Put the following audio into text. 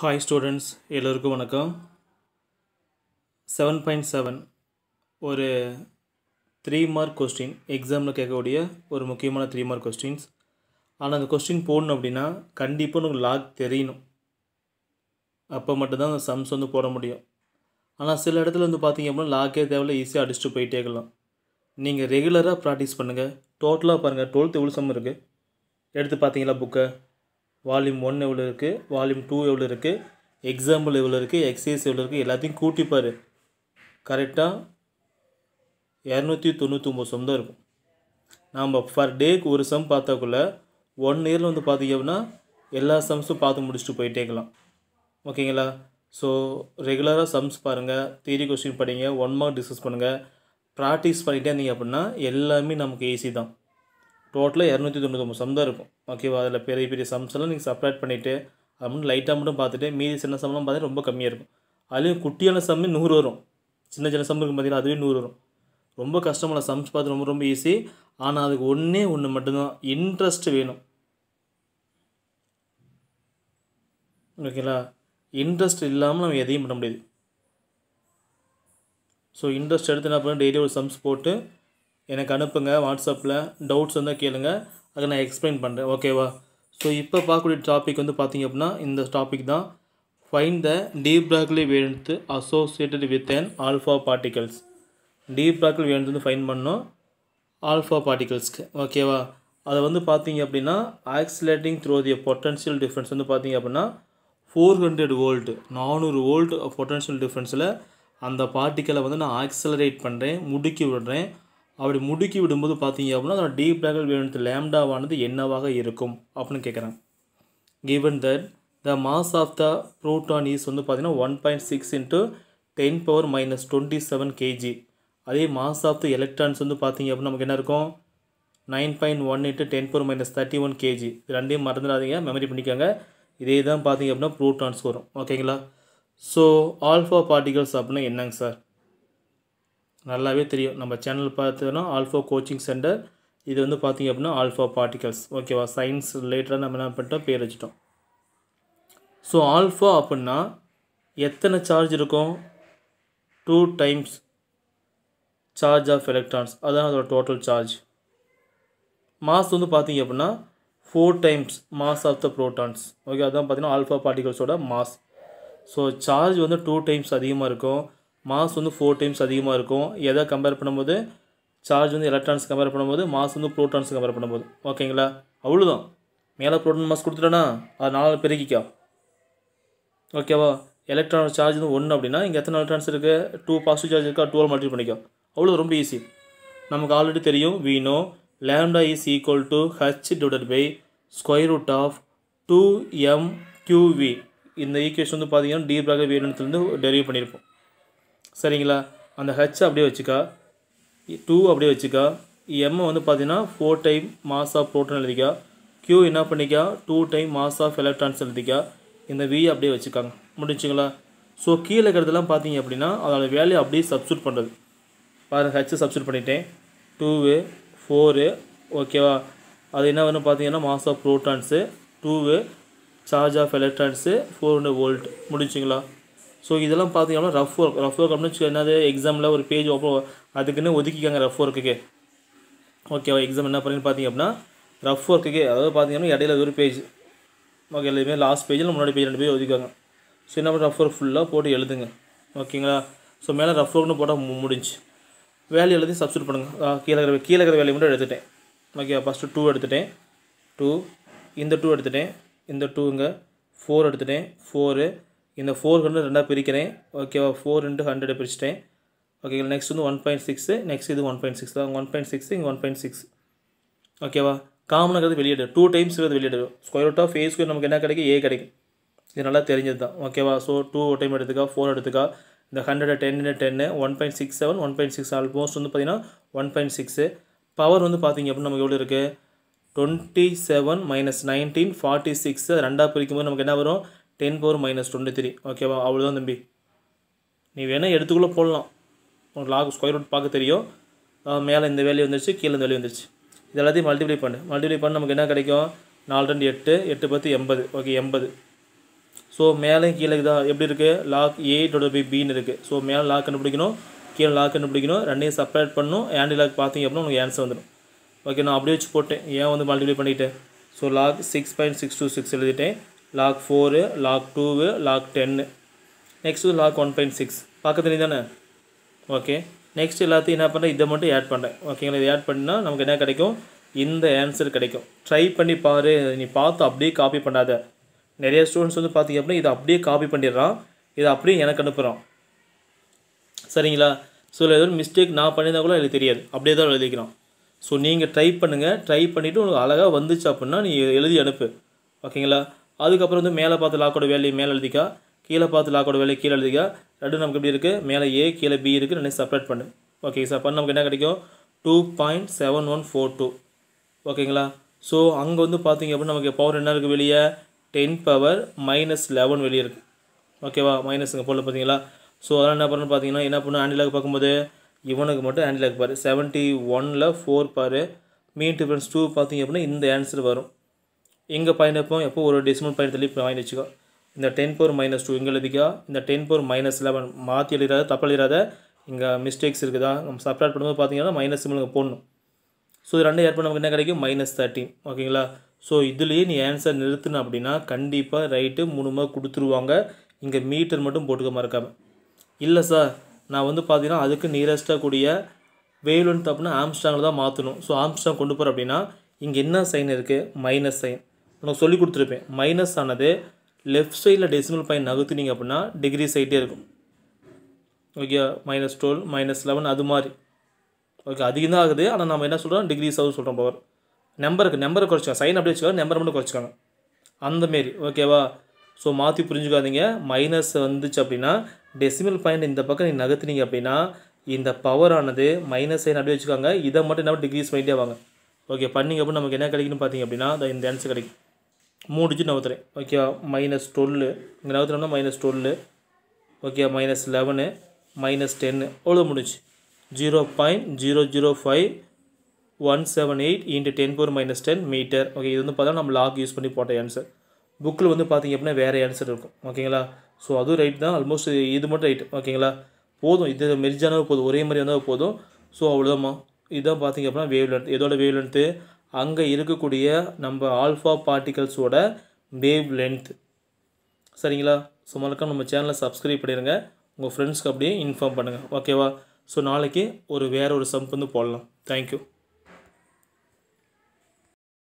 hi students எல்லோருக்கும் வணக்கம் seven point seven ஒரு த்ரீ மார்க் கொஸ்டின் எக்ஸாமில் கேட்கக்கூடிய ஒரு முக்கியமான த்ரீ மார்க் கொஸ்டின்ஸ் ஆனால் அந்த கொஸ்டின் போடணும் அப்படின்னா கண்டிப்பாக உனக்கு லாக் தெரியணும் அப்போ மட்டும்தான் அந்த சம்ஸ் வந்து போட முடியும் ஆனால் சில இடத்துல வந்து பார்த்திங்க அப்படின்னா லாக்கே தேவையில்ல ஈஸியாக அடிச்சுட்டு போயிட்டே இருக்கலாம் நீங்கள் ரெகுலராக ப்ராக்டிஸ் பண்ணுங்கள் டோட்டலாக பாருங்கள் டுவெல்த் எவ்வளோ சம் இருக்குது எடுத்து பார்த்தீங்களா புக்கை வால்யூம் ஒன் எவ்வளோ இருக்குது வால்யூம் டூ எவ்வளோ இருக்குது எக்ஸாம்பிள் எவ்வளோ இருக்குது எக்ஸசைஸ் எவ்வளோ இருக்குது எல்லாத்தையும் கூட்டிப்பார் கரெக்டாக இரநூத்தி தொண்ணூற்றி ஒம்பது தான் இருக்கும் நாம் ஃபர் டேக்கு ஒரு சம் பார்த்தாக்குள்ள ஒன் இயரில் வந்து அப்படின்னா எல்லா சம்ஸும் பார்த்து முடிச்சுட்டு போயிட்டேக்கலாம் ஓகேங்களா ஸோ ரெகுலராக சம்ஸ் பாருங்கள் தியரி கொஸ்டின் படிங்க ஒன் மார்க் டிஸ்கஸ் பண்ணுங்கள் ப்ராக்டிஸ் பண்ணிகிட்டே இருந்தீங்க அப்படின்னா எல்லாமே நமக்கு ஈஸி தான் டோட்டலாக இரநூத்தி தொண்ணூத்தொம்பது சம் தான் இருக்கும் ஓகேவா அதில் பெரிய பெரிய சம்ஸ் எல்லாம் நீங்கள் சப்ரேட் பண்ணிவிட்டு அது மட்டும் லைட்டாக மட்டும் பார்த்துட்டு மீதி சின்ன சம்மெலாம் பார்த்தீங்கன்னா ரொம்ப கம்மியாக இருக்கும் அதுலேயும் குட்டியான சம்மு நூறு வரும் சின்ன சின்ன சம்மு இருக்கும் பார்த்தீங்கன்னா அதுவே நூறு வரும் ரொம்ப கஷ்டமான சம்ஸ் பார்த்து ரொம்ப ரொம்ப ஈஸி ஆனால் அதுக்கு ஒன்றே ஒன்று மட்டும்தான் இன்ட்ரெஸ்ட் வேணும் ஓகேங்களா இன்ட்ரெஸ்ட் இல்லாமல் நம்ம எதையும் பண்ண முடியாது ஸோ இன்ட்ரெஸ்ட் எடுத்து என்ன பண்ணணும் டெய்லி ஒரு சம்ஸ் போட்டு எனக்கு அனுப்புங்க வாட்ஸ்அப்பில் டவுட்ஸ் வந்தால் கேளுங்கள் அதை நான் எக்ஸ்பிளைன் பண்ணுறேன் ஓகேவா ஸோ இப்போ பார்க்கக்கூடிய டாபிக் வந்து பார்த்திங்க அப்படின்னா இந்த டாபிக் தான் find the de Broglie variant associated with an alpha particles Broglie வேண்டு வந்து ஃபைன் பண்ணோம் ஆல்ஃபா பார்ட்டிகல்ஸ்க்கு ஓகேவா அதை வந்து பார்த்தீங்க அப்படின்னா accelerating through the potential difference வந்து பார்த்தீங்க அப்படின்னா ஃபோர் ஹண்ட்ரட் வோல்ட் நானூறு வோல்ட் பொட்டன்ஷியல் டிஃப்ரென்ஸில் அந்த பார்ட்டிக்கலை வந்து நான் ஆக்சிலரேட் பண்ணுறேன் முடுக்கி விடுறேன் அப்படி முடுக்கி விடும்போது பார்த்தீங்க அப்படின்னா அதோட டி பிளாகல் வேவன்த் லேம்டாவானது என்னவாக இருக்கும் அப்படின்னு கேட்குறாங்க given that the mass of the proton is வந்து பார்த்தீங்கன்னா one point six into ten power minus twenty seven kg அதே மாஸ் ஆஃப் த எலக்ட்ரான்ஸ் வந்து பார்த்தீங்க அப்படின்னா நமக்கு என்ன இருக்கும் nine point one into ten power minus thirty one kg இது ரெண்டையும் மறந்துடாதீங்க மெமரி பண்ணிக்கோங்க இதே தான் பார்த்தீங்க அப்படின்னா ப்ரோட்டான்ஸ் வரும் ஓகேங்களா ஸோ ஆல்ஃபா பார்ட்டிகல்ஸ் அப்படின்னா என்னங்க சார் நல்லாவே தெரியும் நம்ம சேனல் பார்த்தோன்னா ஆல்ஃபா கோச்சிங் சென்டர் இது வந்து பார்த்திங்க அப்படின்னா ஆல்ஃபா பார்ட்டிகல்ஸ் ஓகேவா சயின்ஸ் ரிலேட்டடாக நம்ம என்ன பண்ணிட்டோம் பேர் வச்சுட்டோம் ஸோ ஆல்ஃபா அப்படின்னா எத்தனை சார்ஜ் இருக்கும் two times charge of electrons அதான் அதோட டோட்டல் சார்ஜ் மாஸ் வந்து பார்த்திங்க அப்படின்னா four times mass of the protons okay அதான் பார்த்திங்கன்னா ஆல்ஃபா பார்ட்டிகல்ஸோட மாஸ் ஸோ சார்ஜ் வந்து டூ டைம்ஸ் அதிகமாக இருக்கும் மாஸ் வந்து ஃபோர் டைம்ஸ் அதிகமாக இருக்கும் எதை கம்பேர் பண்ணும்போது சார்ஜ் வந்து எலக்ட்ரான்ஸ் கம்பேர் பண்ணும்போது மாஸ் வந்து ப்ரோட்டான்ஸ் கம்பேர் பண்ணும்போது ஓகேங்களா அவ்வளோதான் மேலே ப்ரோட்டான் மாஸ் கொடுத்துட்டேன்னா அது நாலு பெருக்கிக்கா ஓகேவா எலக்ட்ரான் சார்ஜ் வந்து ஒன்று அப்படின்னா இங்கே எத்தனை எலக்ட்ரான்ஸ் இருக்குது டூ பாசிட்டிவ் சார்ஜ் இருக்கா டுவெல் மல்டிபிள் பண்ணிக்கோ அவ்வளோ ரொம்ப ஈஸி நமக்கு ஆல்ரெடி தெரியும் we know lambda is equal to H divide by square root of two M QV இந்த ஈக்குவேஷன் வந்து பார்த்தீங்கன்னா டி பிராக டெரிவ் பண்ணியிருப்போம் சரிங்களா அந்த ஹெச் அப்படியே வச்சுக்கா டூ அப்படியே வச்சுக்கா எம் வந்து பார்த்தீங்கன்னா four time mass of proton எழுதிக்கா கியூ என்ன பண்ணிக்கா two time mass of electrons எழுதிக்கா இந்த வி அப்படியே வச்சுக்காங்க முடிஞ்சுங்களா ஸோ கீழே இருக்கிறதெல்லாம் பார்த்தீங்க அப்படின்னா அதோட வேல்யூ அப்படியே சப்ஸ்டியூட் பண்ணுறது பாருங்கள் ஹெச் சப்ஸ்டியூட் பண்ணிட்டேன் டூவு ஃபோரு ஓகேவா அது என்ன வந்து பார்த்தீங்கன்னா mass of protons two charge of electrons four hundred volt முடிஞ்சுங்களா ஸோ இதெல்லாம் பார்த்தீங்கன்னா ரஃப் ஒர்க் ரஃப் ஒர்க் அப்படின்னு என்னது எக்ஸாமில் ஒரு பேஜ் ஓப்போ அதுக்குன்னு ஒதுக்கிக்காங்க ரஃப் ஒர்க்குக்கு ஓகேவா எக்ஸாம் என்ன பண்ணி பார்த்தீங்க அப்படின்னா ரஃப் ஒர்க்குக்கு அதாவது பார்த்தீங்கன்னா இடையில ஒரு பேஜ் ஓகே எல்லாமே லாஸ்ட் பேஜில் முன்னாடி பேஜ் ரெண்டு பேர் ஒதுக்காங்க ஸோ என்ன பண்ண ரஃப் ஒர்க் ஃபுல்லாக போட்டு எழுதுங்க ஓகேங்களா ஸோ மேலே ரஃப் ஒர்க்னு போட்டால் முடிஞ்சு வேலை எழுதி சப்ஸ்டியூட் பண்ணுங்கள் கீழே இருக்கிற கீழே இருக்கிற வேலையை மட்டும் எடுத்துட்டேன் ஓகே ஃபஸ்ட்டு டூ எடுத்துட்டேன் டூ இந்த டூ எடுத்துட்டேன் இந்த டூங்க ஃபோர் எடுத்துட்டேன் ஃபோரு இந்த ஃபோர் ஹண்ட்ரட் ரெண்டாக பிரிக்கிறேன் ஓகேவா ஃபோர் இன்ட்டு ஹண்ட்ரட் பிரிச்சிட்டேன் ஓகேங்களா நெக்ஸ்ட் வந்து ஒன் பாயிண்ட் சிக்ஸு நெக்ஸ்ட் இது ஒன் பாயிண்ட் சிக்ஸ் தான் ஒன் பாயிண்ட் சிக்ஸ் இங்கே ஒன் பாயிண்ட் சிக்ஸ் ஓகேவா காமனாகிறது வெளியிடு டூ டைம்ஸ் இது வெளியிடு square root of A square நமக்கு என்ன கிடைக்கும் ஏ கிடைக்கும் இது நல்லா தெரிஞ்சது தான் ஓகேவா ஸோ டூ டைம் எடுத்துக்கா ஃபோர் எடுத்துக்கா இந்த hundred ten ten one point six seven one point six almost வந்து பார்த்தீங்கன்னா ஒன் பாயிண்ட் சிக்ஸு பவர் வந்து பார்த்தீங்க அப்படின்னு நமக்கு எவ்வளோ இருக்குது twenty seven minus nineteen forty six ரெண்டாக பிரிக்கும்போது நமக்கு என்ன வரும் ten power minus twenty three ஓகேவா அவ்வளோதான் தம்பி நீ வேணால் எடுத்துக்குள்ளே போடலாம் உனக்கு லாக் ஸ்கொயர் ரூட் பார்க்க தெரியும் மேலே இந்த வேலையை வந்துருச்சு கீழே இந்த வேலையை வந்துருச்சு இது எல்லாத்தையும் மல்டிப்ளை பண்ணு மல்டிப்ளை பண்ண நமக்கு என்ன கிடைக்கும் நாலு ரெண்டு எட்டு எட்டு பத்து எண்பது ஓகே எண்பது ஸோ மேலே கீழே தான் எப்படி இருக்குது லாக் ஏட்டோட பை பின்னு இருக்குது ஸோ மேலே லாக் கண்டுபிடிக்கணும் கீழே லாக் கண்டுபிடிக்கணும் ரெண்டையும் செப்பரேட் பண்ணணும் ஆண்டி லாக் பார்த்தீங்க அப்படின்னா உங்களுக்கு ஆன்சர் வந்துடும் ஓகே நான் அப்படியே வச்சு போட்டேன் ஏன் வந்து மல்டிப்ளை பண்ணிவிட்டேன் so log six point six two six எழுதிட்டேன் log four log two log ten next log one point six பார்க்க தெரியுதானே ஓகே நெக்ஸ்ட் எல்லாத்தையும் என்ன பண்ணுறேன் இதை மட்டும் ஆட் பண்ணுறேன் ஓகேங்களா இதை ஆட் பண்ணால் நமக்கு என்ன கிடைக்கும் இந்த ஆன்சர் கிடைக்கும் ட்ரை பண்ணி பாரு நீ பார்த்து அப்படியே காப்பி பண்ணாத நிறைய ஸ்டூடெண்ட்ஸ் வந்து பார்த்திங்க அப்படின்னா இதை அப்படியே காப்பி பண்ணிடுறான் இதை அப்படியே எனக்கு அனுப்புகிறான் சரிங்களா ஸோ ஏதோ மிஸ்டேக் நான் பண்ணியிருந்தா கூட எனக்கு தெரியாது அப்படியே தான் எழுதிக்கிறான் ஸோ நீங்கள் ட்ரை பண்ணுங்கள் ட்ரை பண்ணிவிட்டு உங்களுக்கு அழகாக வந்துச்சு அப்படின்னா நீ எழுதி அனுப்பு ஓகேங்களா அதுக்கப்புறம் வந்து மேலே பார்த்து லாக்கோட வேலையை மேலே எழுதிக்கா கீழே பார்த்து லாக்கோட வேலையை கீழே எழுதிக்கா ரெண்டு நமக்கு எப்படி இருக்குது மேலே ஏ கீழே பி இருக்குது ரெண்டு செப்பரேட் பண்ணு ஓகே சார் பண்ண நமக்கு என்ன கிடைக்கும் two seven one four two ஓகேங்களா ஸோ அங்கே வந்து பார்த்தீங்க அப்படின்னா நமக்கு பவர் என்ன இருக்குது வெளியே டென் பவர் மைனஸ் லெவன் வெளியே இருக்குது ஓகேவா மைனஸுங்க போல் பார்த்தீங்களா ஸோ அதெல்லாம் என்ன பண்ணணும் பார்த்தீங்கன்னா என்ன பண்ணும் ஆண்டிலாக் பார்க்கும்போது இவனுக்கு மட்டும் ஆண்டிலாக் பாரு செவன்ட்டி ஒனில் ஃபோர் பாரு மீன் டிஃபரன்ஸ் டூ பார்த்தீங்க அப்படின்னா இந்த ஆன்சர் வரும் எங்கே பயணிப்போம் எப்போ ஒரு டெசிமல் பயணத்தில் இப்போ வாங்கி வச்சுக்கோ இந்த டென் போர் மைனஸ் டூ இங்கே எழுதிக்கா இந்த டென் போர் மைனஸ் லெவன் மாற்றி எழுதாத தப்பு எழுதாத இங்கே மிஸ்டேக்ஸ் இருக்குதா நம்ம சப்ராக்ட் பண்ணும்போது பார்த்தீங்கன்னா மைனஸ் சிம்பிள் போடணும் ஸோ இது ரெண்டு ஏற்பட நமக்கு என்ன கிடைக்கும் மைனஸ் தேர்ட்டின் ஓகேங்களா ஸோ இதுலேயே நீ ஆன்சர் நிறுத்தின அப்படின்னா கண்டிப்பாக ரைட்டு மூணு மார்க் கொடுத்துருவாங்க இங்கே மீட்டர் மட்டும் போட்டுக்க மறக்காமல் இல்லை சார் நான் வந்து பார்த்தீங்கன்னா அதுக்கு நியரஸ்ட்டாக கூடிய வேலுன்னு தப்புனா ஆம்ஸ்டாங்கில் தான் மாற்றணும் ஸோ ஆம்ஸ்டாங் கொண்டு போகிற அப்படின்னா இங்கே என்ன சைன் இருக்குது மைனஸ் சைன் உனக்கு சொல்லி கொடுத்துருப்பேன் மைனஸ் ஆனது லெஃப்ட் சைடில் டெசிமல் பாயிண்ட் நகர்த்துனீங்க அப்படின்னா டிகிரி சைட்டே இருக்கும் okay minus twelve minus eleven அது மாதிரி ஓகே அதிகம் தான் ஆகுது ஆனால் நம்ம என்ன சொல்கிறோம் டிகிரி சவுன் சொல்கிறோம் பவர் நம்பருக்கு நம்பரை குறைச்சிக்கோங்க சைன் அப்படியே வச்சுக்கோங்க நம்பர் மட்டும் குறைச்சிக்கோங்க அந்தமாரி ஓகேவா ஸோ மாற்றி புரிஞ்சுக்காதீங்க மைனஸ் வந்துச்சு அப்படின்னா டெசிமல் பாயிண்ட் இந்த பக்கம் நீங்கள் நகர்த்துனீங்க அப்படின்னா இந்த பவர் ஆனது மைனஸ் சைன் அப்படியே வச்சுக்காங்க இதை மட்டும் என்ன டிகிரி பண்ணிட்டே வாங்க ஓகே பண்ணிங்க அப்படின்னு நமக்கு என்ன கிடைக்குன்னு பார்த்தீங்க அப்படின்னா இந்த ஆன்சர் கிடைக்கும் ಮೂರು ಡಿಜಿಟ್ ನವತ್ತರೆ ಓಕೆ ಮೈನಸ್ ಟ್ವೆಲ್ இங்கே நவத்துனோம்னா minus twelve okay minus eleven minus ten அவ்வளோ முடிஞ்சு zero point zero zero five one seven eight into ten four minus ten metre okay இது வந்து பார்த்தா நம்ம லாக் யூஸ் பண்ணி போட்ட ஆன்சர் புக்கில் வந்து பார்த்திங்க அப்படின்னா வேறு ஆன்சர் இருக்கும் ஓகேங்களா ஸோ அதுவும் ரைட் தான் ஆல்மோஸ்ட் இது மட்டும் ரைட் ஓகேங்களா போதும் இது மெரிஜானவும் போதும் ஒரே மாதிரி வந்தால் போதும் ஸோ அவ்வளோதாம்மா இதுதான் பார்த்திங்க அப்படின்னா வேவ் லென்த் எதோட வேவ் லென்த்து அங்கே இருக்கக்கூடிய நம்ம ஆல்ஃபா பார்ட்டிகல்ஸோட வேவ் லென்த் சரிங்களா ஸோ மறக்காம நம்ம சேனலை சப்ஸ்கிரைப் பண்ணிடுங்க உங்கள் ஃப்ரெண்ட்ஸ்க்கு அப்படியே இன்ஃபார்ம் பண்ணுங்கள் ஓகேவா ஸோ நாளைக்கு ஒரு வேறு ஒரு சம்ப் வந்து போடலாம் தேங்க்யூ